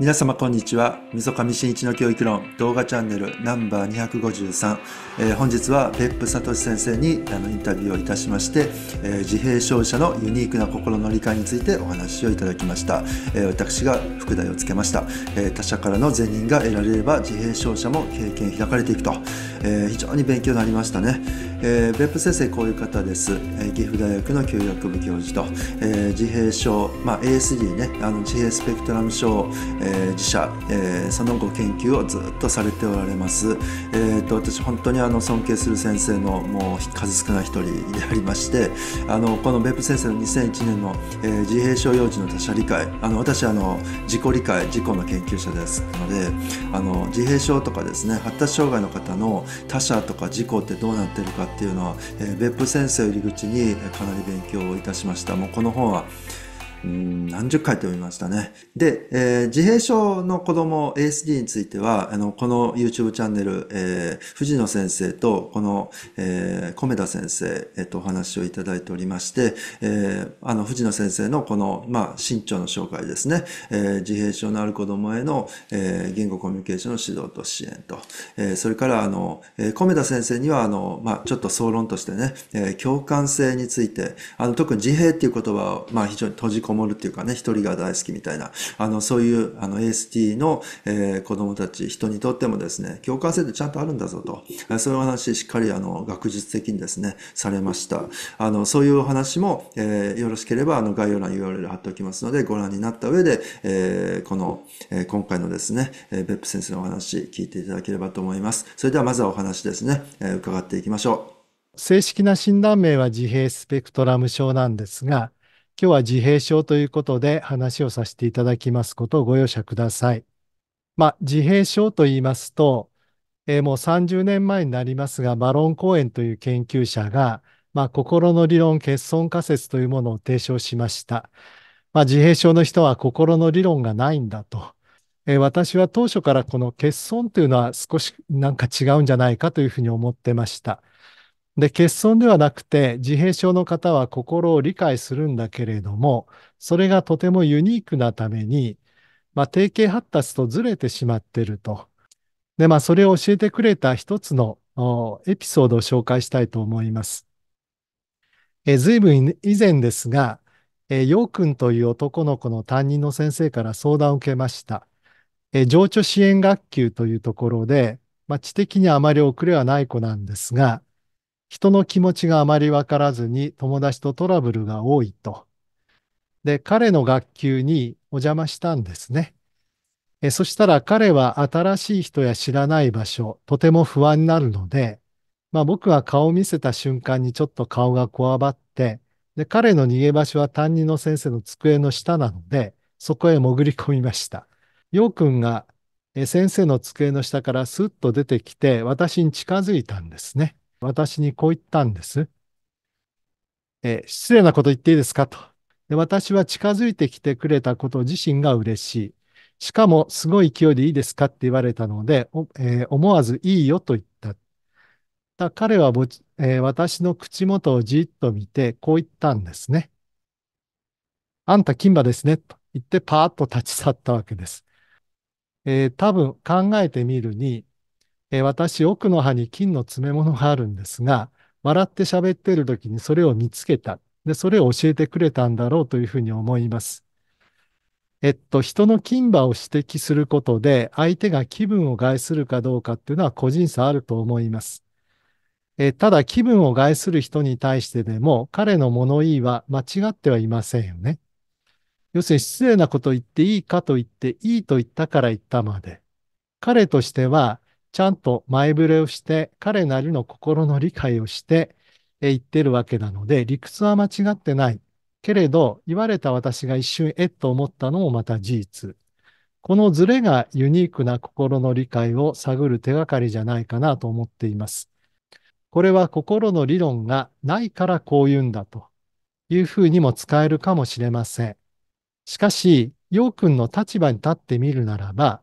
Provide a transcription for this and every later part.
皆様こんにちは。溝上新一の教育論動画チャンネルナンバー253、えー、本日はペップサトシ先生にあのインタビューをいたしまして、えー、自閉症者のユニークな心の理解についてお話をいただきました。えー、私が副題をつけました、えー。他者からの善人が得られれば自閉症者も経験開かれていくと、えー、非常に勉強になりましたね。えー、別府先生こういう方です、えー、岐阜大学の教育学部教授と、えー、自閉症、まあ、ASD ねあの自閉スペクトラム症、え自社、えその後研究をずっとされておられます、えーと、私本当にあの尊敬する先生のもう数少ない一人でありましてあのこの別府先生の2001年の、え自閉症幼児の他者理解あの私あの自己理解自己の研究者ですのであの自閉症とかですね発達障害の方の他者とか自己ってどうなってるかっていうのは、え別府先生を入り口にかなり勉強をいたしましたもうこの本は何十回と読みましたね。で、えー、自閉症の子供 ASD については、あの、この YouTube チャンネル、えー、藤野先生と、この、えー、米田先生、えっ、ー、と、お話をいただいておりまして、えー、あの、藤野先生のこの、まあ、身長の紹介ですね、えー、自閉症のある子供への、えー、言語コミュニケーションの指導と支援と、えー、それから、あの、えー、米田先生には、あの、まあ、ちょっと総論としてね、えー、共感性について、あの、特に自閉っていう言葉を、まあ、非常に閉じ込こもるっていうかね、一人が大好きみたいな、あの、そういう、あの、AST の、えー、子供たち、人にとってもですね、共感性ってちゃんとあるんだぞと、そういう話、しっかり、あの、学術的にですね、されました。あの、そういうお話も、えー、よろしければ、あの、概要欄 URL 貼っておきますので、ご覧になった上で、えー、この、えー、今回のですね、えー、ベップ先生のお話、聞いていただければと思います。それでは、まずはお話ですね、えー、伺っていきましょう。正式な診断名は自閉スペクトラム症なんですが、今日は自閉症ということで話をさせていただきますことをご容赦ください。まあ、自閉症と言いますと、えー、もう30年前になりますが、バロン・コーエンという研究者が、まあ、心の理論欠損仮説というものを提唱しました。まあ、自閉症の人は心の理論がないんだと。えー、私は当初からこの欠損というのは少しなんか違うんじゃないかというふうに思ってました。で、欠損ではなくて、自閉症の方は心を理解するんだけれども、それがとてもユニークなために、まあ、定型発達とずれてしまってると。で、まあ、それを教えてくれた一つのエピソードを紹介したいと思います。え随分以前ですが、えようくんという男の子の担任の先生から相談を受けました。え情緒支援学級というところで、まあ、知的にあまり遅れはない子なんですが、人の気持ちがあまりわからずに友達とトラブルが多いと。で、彼の学級にお邪魔したんですね。えそしたら彼は新しい人や知らない場所、とても不安になるので、まあ僕が顔を見せた瞬間にちょっと顔がこわばって、で、彼の逃げ場所は担任の先生の机の下なので、そこへ潜り込みました。ようくんが先生の机の下からスッと出てきて、私に近づいたんですね。私にこう言ったんです。え失礼なこと言っていいですかとで。私は近づいてきてくれたこと自身が嬉しい。しかも、すごい勢いでいいですかって言われたので、えー、思わずいいよと言った。だ彼はぼち、えー、私の口元をじっと見て、こう言ったんですね。あんた金馬ですね。と言って、パーッと立ち去ったわけです。えー、多分考えてみるに、えー、私、奥の歯に金の詰め物があるんですが、笑って喋ってる時にそれを見つけた。で、それを教えてくれたんだろうというふうに思います。えっと、人の金歯を指摘することで、相手が気分を害するかどうかっていうのは個人差あると思います。えただ、気分を害する人に対してでも、彼の物言いは間違ってはいませんよね。要するに失礼なこと言っていいかと言っていいと言ったから言ったまで。彼としてはちゃんと前触れをして、彼なりの心の理解をして、え言ってるわけなので、理屈は間違ってない。けれど、言われた私が一瞬、えっと思ったのもまた事実。このズレがユニークな心の理解を探る手がかりじゃないかなと思っています。これは心の理論がないからこう言うんだというふうにも使えるかもしれません。しかし、陽君の立場に立ってみるならば、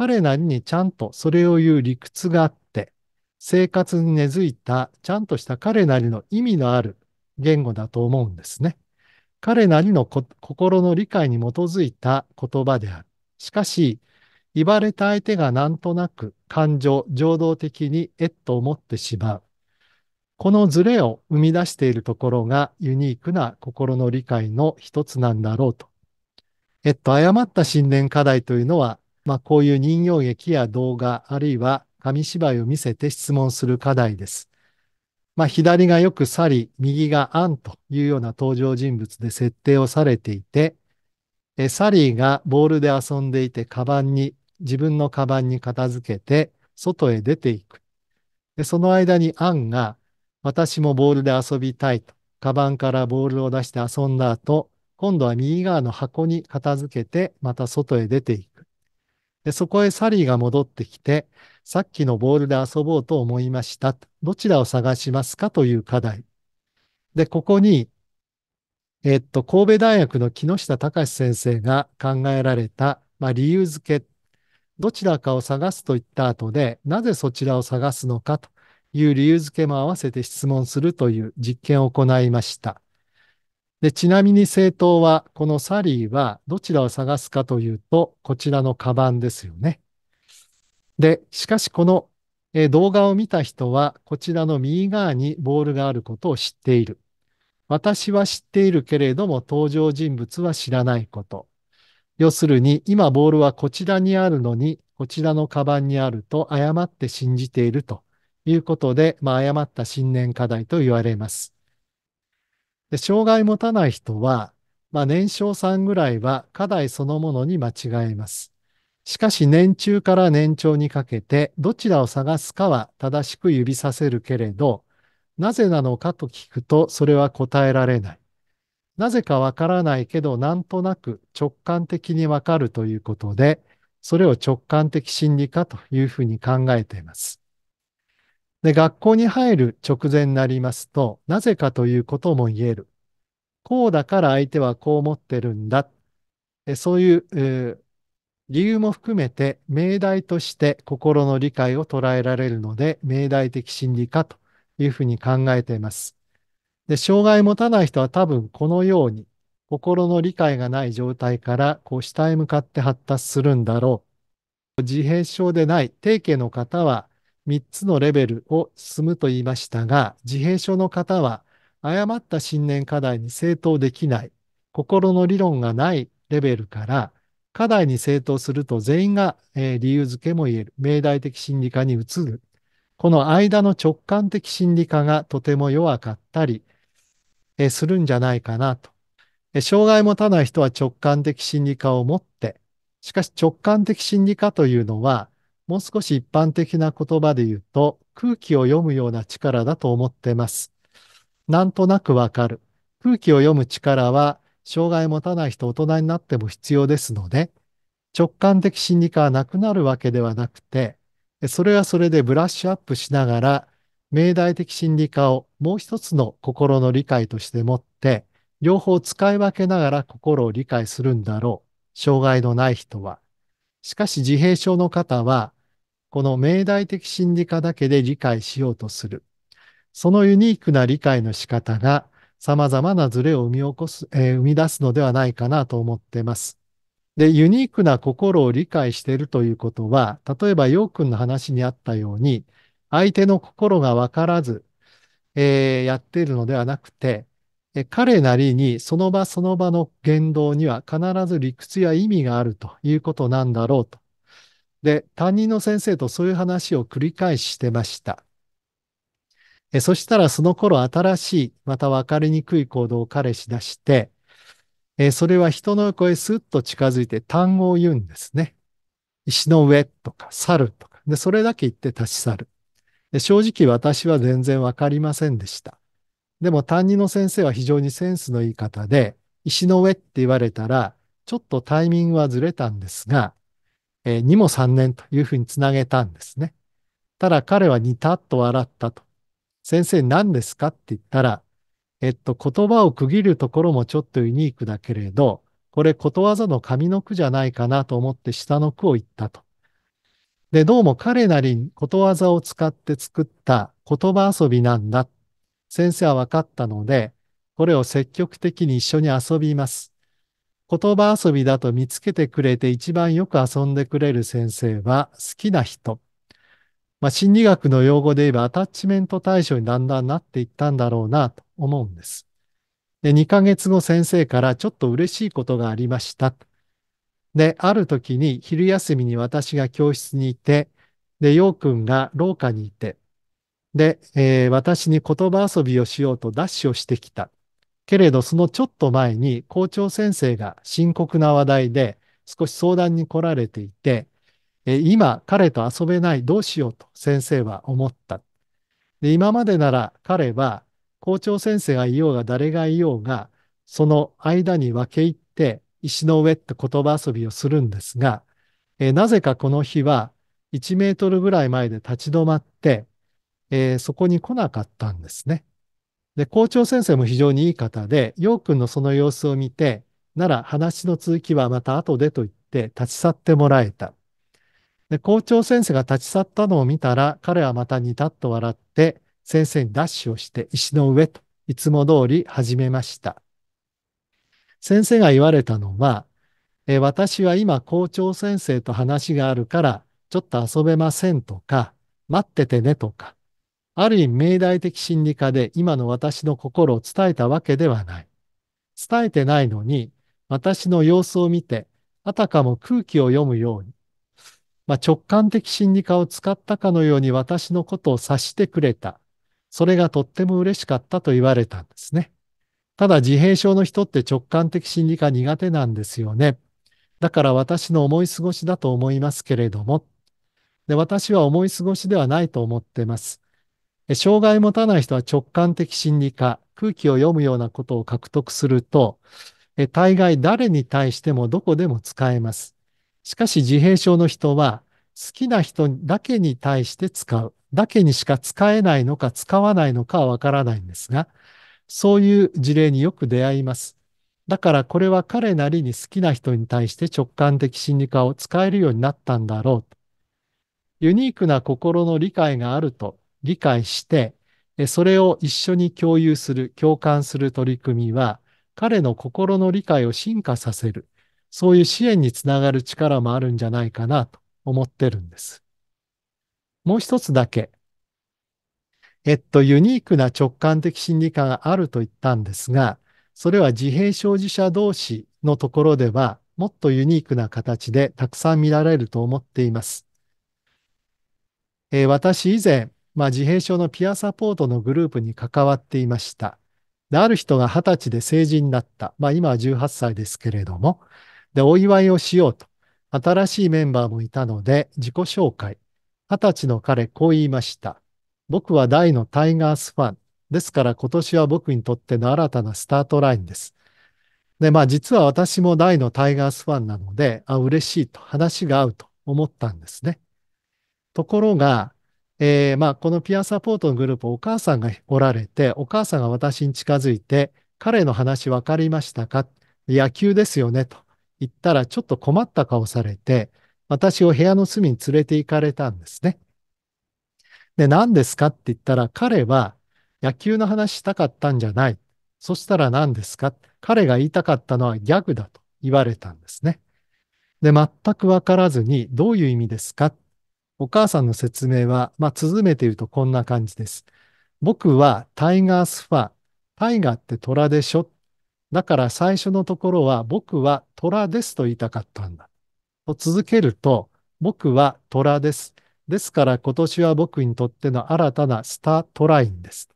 彼なりにちゃんとそれを言う理屈があって、生活に根付いたちゃんとした彼なりの意味のある言語だと思うんですね。彼なりの心の理解に基づいた言葉である。しかし、言われた相手がなんとなく感情、情動的にえっと思ってしまう。このズレを生み出しているところがユニークな心の理解の一つなんだろうと。えっと、誤った信念課題というのはまあ、こういう人形劇や動画、あるいは紙芝居を見せて質問する課題です。まあ、左がよくサリ、右がアンというような登場人物で設定をされていて、サリーがボールで遊んでいて、カバンに、自分のカバンに片付けて、外へ出ていく。でその間にアンが、私もボールで遊びたいと、カバンからボールを出して遊んだ後、今度は右側の箱に片付けて、また外へ出ていく。で、そこへサリーが戻ってきて、さっきのボールで遊ぼうと思いました。どちらを探しますかという課題。で、ここに、えっと、神戸大学の木下隆先生が考えられた、まあ、理由付け、どちらかを探すと言った後で、なぜそちらを探すのかという理由付けも合わせて質問するという実験を行いました。で、ちなみに政党は、このサリーはどちらを探すかというと、こちらのカバンですよね。で、しかしこの動画を見た人は、こちらの右側にボールがあることを知っている。私は知っているけれども、登場人物は知らないこと。要するに、今ボールはこちらにあるのに、こちらのカバンにあると誤って信じているということで、まあ、誤った信念課題と言われます。で、障害持たない人は、まあ、年少さんぐらいは課題そのものに間違えます。しかし年中から年長にかけてどちらを探すかは正しく指させるけれど、なぜなのかと聞くとそれは答えられない。なぜかわからないけどなんとなく直感的にわかるということで、それを直感的心理化というふうに考えています。で、学校に入る直前になりますと、なぜかということも言える。こうだから相手はこう思ってるんだ。そういう、えー、理由も含めて、命題として心の理解を捉えられるので、命題的心理化というふうに考えています。で、障害を持たない人は多分このように、心の理解がない状態から、こう、下へ向かって発達するんだろう。自閉症でない、定型の方は、3つのレベルを進むと言いましたが、自閉症の方は誤った信念課題に正当できない、心の理論がないレベルから、課題に正当すると全員が、えー、理由付けも言える、命題的心理科に移る。この間の直感的心理科がとても弱かったり、えー、するんじゃないかなと。えー、障害持たない人は直感的心理科を持って、しかし直感的心理科というのは、もう少し一般的な言葉で言うと、空気を読むような力だと思ってます。なんとなくわかる。空気を読む力は、障害持たない人、大人になっても必要ですので、直感的心理科はなくなるわけではなくて、それはそれでブラッシュアップしながら、命題的心理科をもう一つの心の理解として持って、両方使い分けながら心を理解するんだろう。障害のない人は。しかし自閉症の方は、この命題的心理化だけで理解しようとする。そのユニークな理解の仕方が様々なズレを生み起こす、えー、生み出すのではないかなと思っています。で、ユニークな心を理解しているということは、例えば、ようくんの話にあったように、相手の心がわからず、えー、やっているのではなくて、え彼なりにその場その場の言動には必ず理屈や意味があるということなんだろうとで、担任の先生とそういう話を繰り返してました。えそしたらその頃新しい、また分かりにくい行動を彼氏出して、えそれは人の横へスッと近づいて単語を言うんですね。石の上とか猿とか。で、それだけ言って立ち去る。で正直私は全然分かりませんでした。でも担任の先生は非常にセンスのいい方で、石の上って言われたら、ちょっとタイミングはずれたんですが、えー、にも三年というふうにつなげたんですね。ただ彼はにたっと笑ったと。先生何ですかって言ったら、えっと、言葉を区切るところもちょっとユニークだけれど、これことわざの上の句じゃないかなと思って下の句を言ったと。で、どうも彼なりにことわざを使って作った言葉遊びなんだ。先生は分かったので、これを積極的に一緒に遊びます。言葉遊びだと見つけてくれて一番よく遊んでくれる先生は好きな人。まあ、心理学の用語で言えばアタッチメント対象にだんだんなっていったんだろうなと思うんです。で、2ヶ月後先生からちょっと嬉しいことがありました。で、ある時に昼休みに私が教室にいて、で、ようくんが廊下にいて、で、えー、私に言葉遊びをしようとダッシュをしてきた。けれど、そのちょっと前に校長先生が深刻な話題で少し相談に来られていて、え今、彼と遊べない、どうしようと先生は思った。で今までなら彼は校長先生がいようが誰がいようが、その間に分け入って石の上って言葉遊びをするんですが、えなぜかこの日は1メートルぐらい前で立ち止まって、えー、そこに来なかったんですね。で、校長先生も非常にいい方で、陽君のその様子を見て、なら話の続きはまた後でと言って立ち去ってもらえた。で、校長先生が立ち去ったのを見たら、彼はまたにたっと笑って、先生にダッシュをして石の上と、いつも通り始めました。先生が言われたのは、え私は今校長先生と話があるから、ちょっと遊べませんとか、待っててねとか、ある意味命題的心理化で今の私の心を伝えたわけではない。伝えてないのに、私の様子を見て、あたかも空気を読むように、まあ、直感的心理化を使ったかのように私のことを察してくれた。それがとっても嬉しかったと言われたんですね。ただ自閉症の人って直感的心理化苦手なんですよね。だから私の思い過ごしだと思いますけれども。で私は思い過ごしではないと思ってます。障害持たない人は直感的心理科、空気を読むようなことを獲得すると、大概誰に対してもどこでも使えます。しかし自閉症の人は好きな人だけに対して使う。だけにしか使えないのか使わないのかはわからないんですが、そういう事例によく出会います。だからこれは彼なりに好きな人に対して直感的心理科を使えるようになったんだろうと。ユニークな心の理解があると理解して、それを一緒に共有する、共感する取り組みは、彼の心の理解を進化させる、そういう支援につながる力もあるんじゃないかなと思ってるんです。もう一つだけ。えっと、ユニークな直感的心理感があると言ったんですが、それは自閉症児者同士のところでは、もっとユニークな形でたくさん見られると思っています。えー、私以前、まあ、自閉症のピアサポートのグループに関わっていました。で、ある人が20歳で成人になった。まあ、今は18歳ですけれども。で、お祝いをしようと。新しいメンバーもいたので、自己紹介。20歳の彼、こう言いました。僕は大のタイガースファン。ですから今年は僕にとっての新たなスタートラインです。で、まあ実は私も大のタイガースファンなので、あ、嬉しいと話が合うと思ったんですね。ところが、えー、まあ、このピアサポートのグループ、お母さんがおられて、お母さんが私に近づいて、彼の話分かりましたか野球ですよねと言ったら、ちょっと困った顔されて、私を部屋の隅に連れて行かれたんですね。で、何ですかって言ったら、彼は野球の話したかったんじゃない。そしたら何ですか彼が言いたかったのはギャグだと言われたんですね。で、全くわからずに、どういう意味ですかお母さんの説明は、まあ、綴めているとこんな感じです。僕はタイガースファン。タイガーって虎でしょ。だから最初のところは、僕は虎ですと言いたかったんだ。と続けると、僕は虎です。ですから今年は僕にとっての新たなスタートラインです。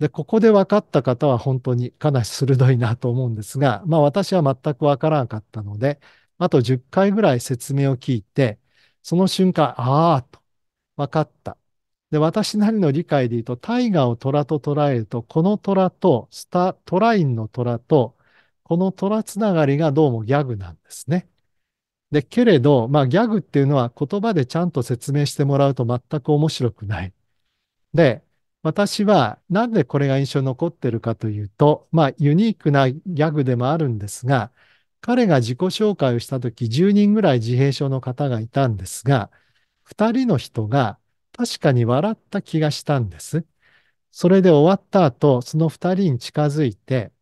で、ここで分かった方は本当にかなり鋭いなと思うんですが、まあ私は全く分からなかったので、あと10回ぐらい説明を聞いて、その瞬間、ああ、と、分かった。で、私なりの理解で言うと、大河を虎と捉えると、この虎と、スタ、トラインの虎と、この虎つながりがどうもギャグなんですね。で、けれど、まあギャグっていうのは言葉でちゃんと説明してもらうと全く面白くない。で、私はなんでこれが印象に残ってるかというと、まあユニークなギャグでもあるんですが、彼が自己紹介をしたとき、10人ぐらい自閉症の方がいたんですが、2人の人が確かに笑った気がしたんです。それで終わった後、その2人に近づいて、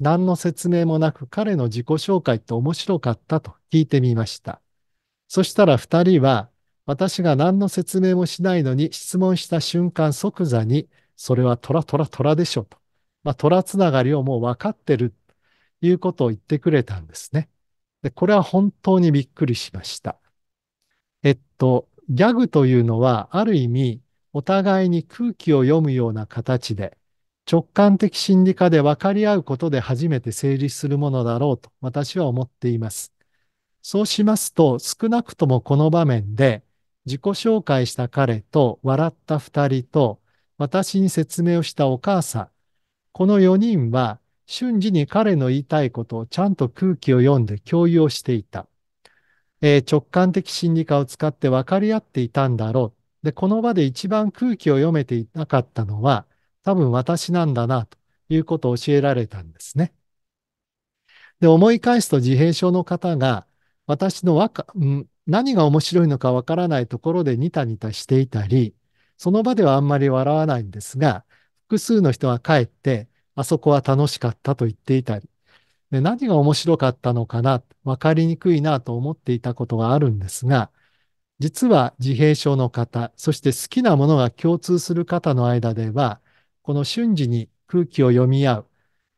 何の説明もなく彼の自己紹介って面白かったと聞いてみました。そしたら2人は、私が何の説明もしないのに質問した瞬間即座に、それはトラトラトラでしょと。まあ、トラつながりをもう分かってるいうことを言ってくれたんですね。で、これは本当にびっくりしました。えっと、ギャグというのは、ある意味、お互いに空気を読むような形で、直感的心理科で分かり合うことで初めて成立するものだろうと私は思っています。そうしますと、少なくともこの場面で、自己紹介した彼と笑った二人と、私に説明をしたお母さん、この四人は瞬時に彼の言いたいことをちゃんと空気を読んで共有をしていた。えー、直感的心理化を使って分かり合っていたんだろう。で、この場で一番空気を読めていなかったのは、多分私なんだな、ということを教えられたんですね。で、思い返すと自閉症の方が、私のわか、うん、何が面白いのかわからないところでニタニタしていたり、その場ではあんまり笑わないんですが、複数の人は帰って、あそこは楽しかったと言っていたり、で何が面白かったのかな、わかりにくいなと思っていたことがあるんですが、実は自閉症の方、そして好きなものが共通する方の間では、この瞬時に空気を読み合う、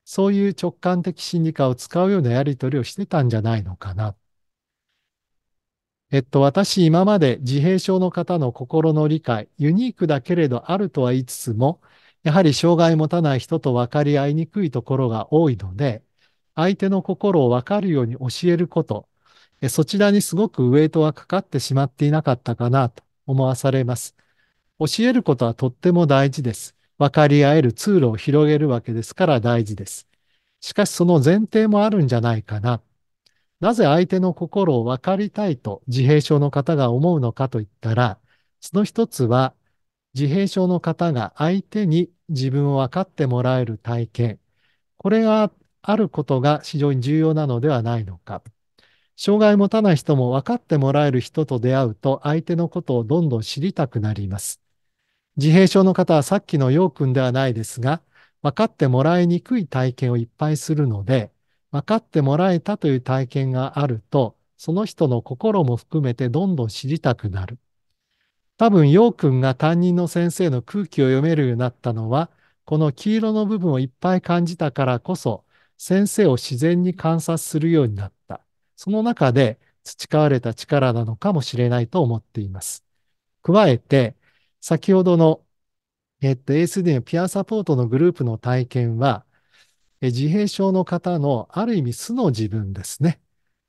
そういう直感的心理科を使うようなやり取りをしてたんじゃないのかな。えっと、私今まで自閉症の方の心の理解、ユニークだけれどあるとは言いつつも、やはり障害持たない人と分かり合いにくいところが多いので、相手の心を分かるように教えること、そちらにすごくウェイトはかかってしまっていなかったかなと思わされます。教えることはとっても大事です。分かり合える通路を広げるわけですから大事です。しかしその前提もあるんじゃないかな。なぜ相手の心を分かりたいと自閉症の方が思うのかといったら、その一つは自閉症の方が相手に自分を分かってもらえる体験、これがあることが非常に重要なのではないのか。障害を持たない人も分かってもらえる人と出会うと相手のことをどんどん知りたくなります。自閉症の方はさっきの陽君ではないですが、分かってもらいにくい体験をいっぱいするので、分かってもらえたという体験があると、その人の心も含めてどんどん知りたくなる。多分、陽君が担任の先生の空気を読めるようになったのは、この黄色の部分をいっぱい感じたからこそ、先生を自然に観察するようになった。その中で培われた力なのかもしれないと思っています。加えて、先ほどの、えっと、ASD のピアサポートのグループの体験は、自閉症の方のある意味素の自分ですね。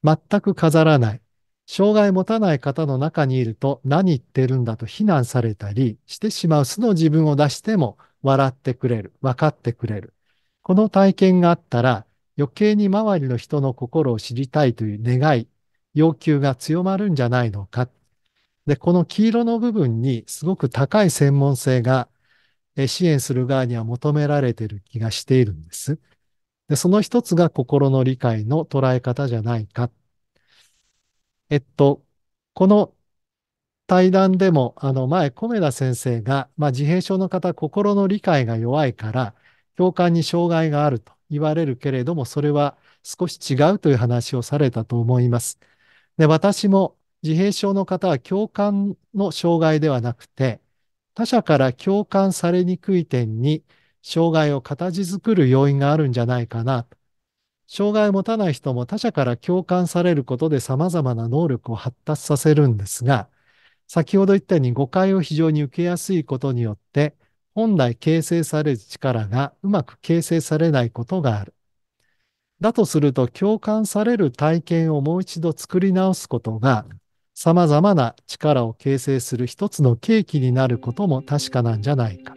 全く飾らない。障害を持たない方の中にいると何言ってるんだと非難されたりしてしまう素の自分を出しても笑ってくれる、分かってくれる。この体験があったら余計に周りの人の心を知りたいという願い、要求が強まるんじゃないのか。で、この黄色の部分にすごく高い専門性が支援する側には求められている気がしているんです。で、その一つが心の理解の捉え方じゃないか。えっと、この対談でも、あの前、米田先生が、まあ、自閉症の方、心の理解が弱いから、共感に障害があると言われるけれども、それは少し違うという話をされたと思います。で、私も自閉症の方は共感の障害ではなくて、他者から共感されにくい点に障害を形作る要因があるんじゃないかなと障害を持たない人も他者から共感されることで様々な能力を発達させるんですが、先ほど言ったように誤解を非常に受けやすいことによって、本来形成される力がうまく形成されないことがある。だとすると、共感される体験をもう一度作り直すことが、様々な力を形成する一つの契機になることも確かなんじゃないか。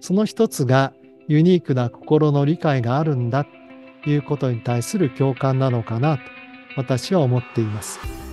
その一つが、ユニークな心の理解があるんだいうことに対する共感なのかなと私は思っています。